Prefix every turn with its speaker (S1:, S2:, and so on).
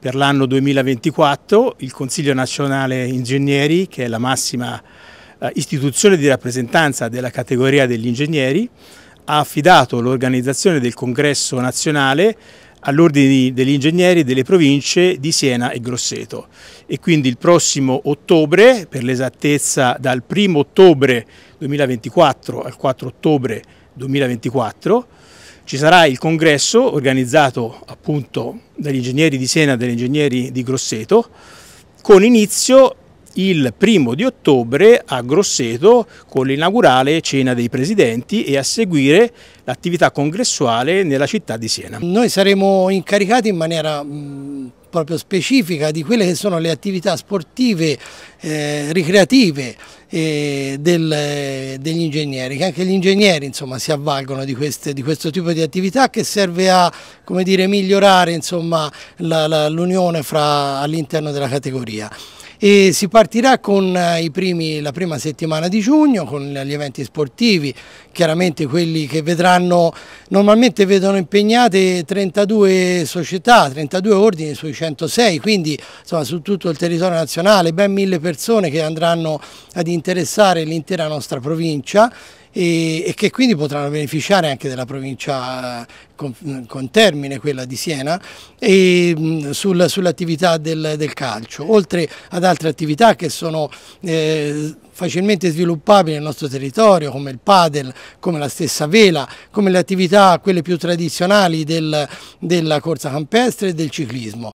S1: per l'anno 2024 il Consiglio Nazionale Ingegneri, che è la massima eh, istituzione di rappresentanza della categoria degli ingegneri, ha affidato l'organizzazione del congresso nazionale all'Ordine degli Ingegneri delle province di Siena e Grosseto e quindi il prossimo ottobre, per l'esattezza dal 1 ottobre 2024 al 4 ottobre 2024, ci sarà il congresso organizzato appunto dagli ingegneri di Siena e dagli ingegneri di Grosseto con inizio il primo di ottobre a Grosseto con l'inaugurale cena dei presidenti e a seguire l'attività congressuale nella città di Siena.
S2: Noi saremo incaricati in maniera mm, proprio specifica di quelle che sono le attività sportive, eh, ricreative eh, del, degli ingegneri, che anche gli ingegneri insomma, si avvalgono di, queste, di, questo tipo di attività che serve a migliorare l'unione all'interno della categoria. E si partirà con eh, primi, la prima settimana di giugno con gli eventi sportivi, chiaramente quelli che vedranno, normalmente vedono impegnate 32 società, 32 ordini sui 106, quindi insomma, su tutto il territorio nazionale ben mille persone che andranno ad interessare l'intera nostra provincia e, e, che quindi potranno beneficiare anche della provincia eh, con, con termine, quella di Siena, mm, sul, sull'attività del, del, calcio, oltre ad altre attività che sono eh, facilmente sviluppabili nel nostro territorio, come il padel, come la stessa vela, come le attività, quelle più tradizionali del, della corsa campestre e del ciclismo.